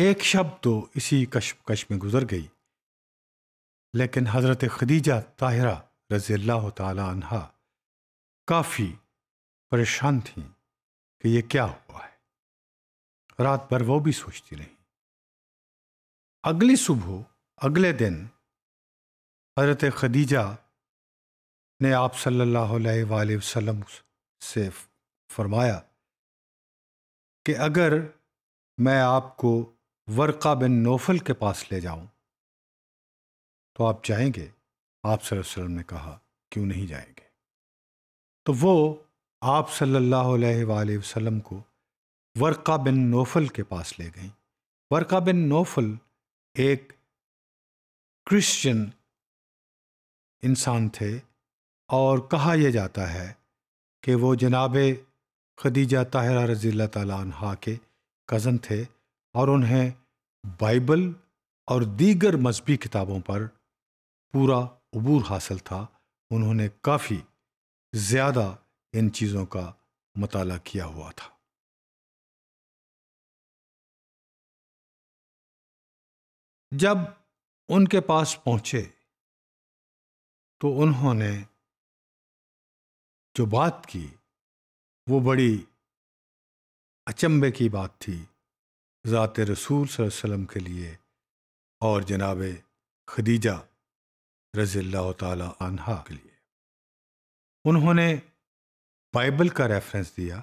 एक शब तो इसी कशमकश में गुजर गई लेकिन हजरत खदीजा ताहिरा रजी अल्लाह तहा काफ़ी परेशान थी कि ये क्या हुआ है रात भर वो भी सोचती रही अगली सुबह अगले दिन हजरत खदीजा ने आप सल्लल्लाहु अलैहि वसल्लम से फरमाया कि अगर मैं आपको वर्का बिन नोफल के पास ले जाऊं तो आप जाएंगे आप वसल्लम ने कहा क्यों नहीं जाएंगे तो वो आप सल्लल्लाहु अलैहि वसल्लम को वर्का बिन नोफल के पास ले गई वर्का बिन नोफल एक क्रिश्चियन इंसान थे और कहा यह जाता है कि वो जनाब खदीजा ताहरा रज़ी तला के कज़न थे और उन्हें बाइबल और दीगर मजहबी किताबों पर पूरा अबूर हासिल था उन्होंने काफ़ी ज़्यादा इन चीज़ों का मताल किया हुआ था जब उनके पास पहुंचे तो उन्होंने जो बात की वो बड़ी अचंभे की बात थी ज़ात रसूल सल्लम के लिए और जनाब खदीजा रज़ील् तहा के लिए उन्होंने बाइबल का रेफरेंस दिया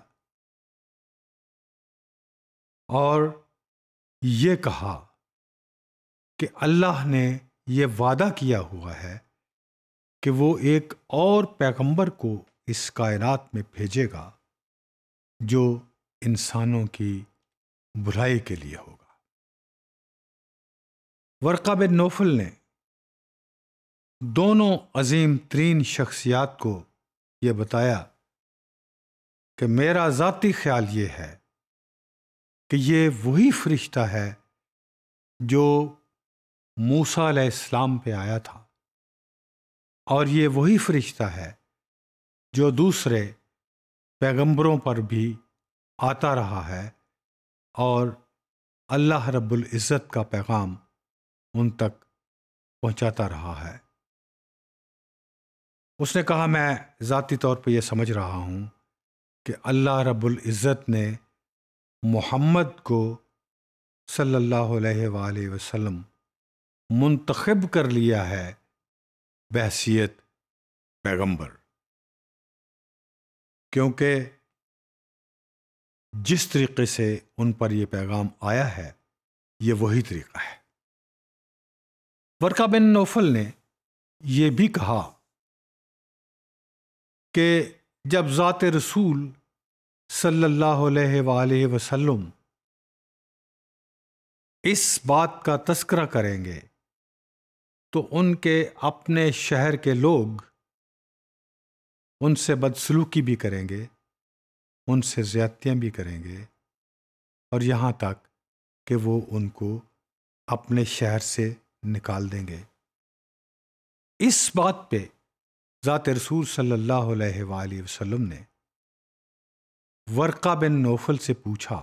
और ये कहा कि अल्लाह ने ये वादा किया हुआ है कि वो एक और पैगंबर को इस कायनात में भेजेगा जो इंसानों की बुराई के लिए होगा वर्का बिन नोफल ने दोनों अजीम तरीन शख्सियात को ये बताया कि मेरा ज़ाती ख्याल ये है कि ये वही फरिश्ता है जो मूसा इस्लाम पे आया था और ये वही फरिश्ता है जो दूसरे पैगंबरों पर भी आता रहा है और अल्लाह रब्बुल इज़्ज़त का पैगाम उन तक पहुंचाता रहा है उसने कहा मैं ज़ाती तौर पर यह समझ रहा हूँ कि अल्लाह रब्बुल इज़्ज़त ने मोहम्मद को सल्लल्लाहु अलैहि वसल्लम मुंतखब कर लिया है बहसीत पैगंबर क्योंकि जिस तरीके से उन पर यह पैगाम आया है ये वही तरीका है वर्का बिन नौफल ने यह भी कहा कि जब ज़ात रसूल सल्ला वसलम इस बात का तस्करा करेंगे तो उनके अपने शहर के लोग उनसे बदसलूकी भी करेंगे उनसे ज़्यादतियाँ भी करेंगे और यहाँ तक कि वो उनको अपने शहर से निकाल देंगे इस बात पे ज़ात रसूल सल्लल्लाहु अलैहि वसल्लम ने वर्का बिन नौफल से पूछा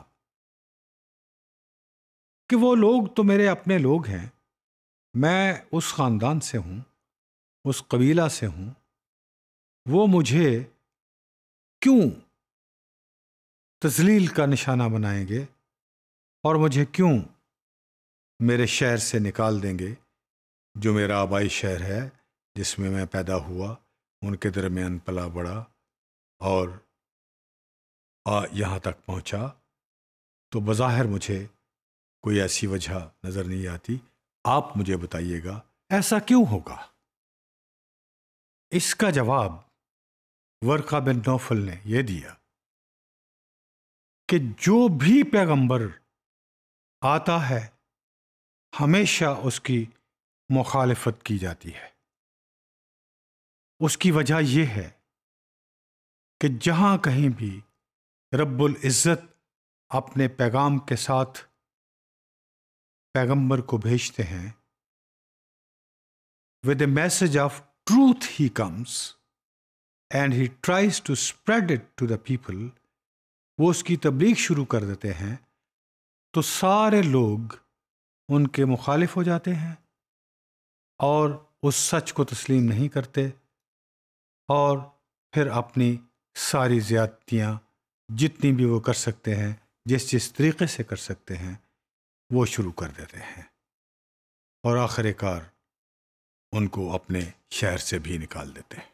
कि वो लोग तो मेरे अपने लोग हैं मैं उस ख़ानदान से हूँ उस कबीला से हूँ वो मुझे क्यों तजलील का निशाना बनाएंगे और मुझे क्यों मेरे शहर से निकाल देंगे जो मेरा आबाई शहर है जिसमें मैं पैदा हुआ उनके दरमियान पला बड़ा और आ यहाँ तक पहुँचा तो बज़ाहिर मुझे कोई ऐसी वजह नज़र नहीं आती आप मुझे बताइएगा ऐसा क्यों होगा इसका जवाब वर्का बिन नौफल ने यह दिया कि जो भी पैगंबर आता है हमेशा उसकी मुखालफत की जाती है उसकी वजह यह है कि जहां कहीं भी रब्बुल इज़्ज़त अपने पैगाम के साथ पैगंबर को भेजते हैं with a message of truth he comes and he tries to spread it to the people वो उसकी तबलीग शुरू कर देते हैं तो सारे लोग उनके मुखालिफ हो जाते हैं और उस सच को तस्लीम नहीं करते और फिर अपनी सारी ज़्यादतियाँ जितनी भी वो कर सकते हैं जिस जिस तरीके से कर सकते हैं वो शुरू कर देते हैं और आखिरकार उनको अपने शहर से भी निकाल देते हैं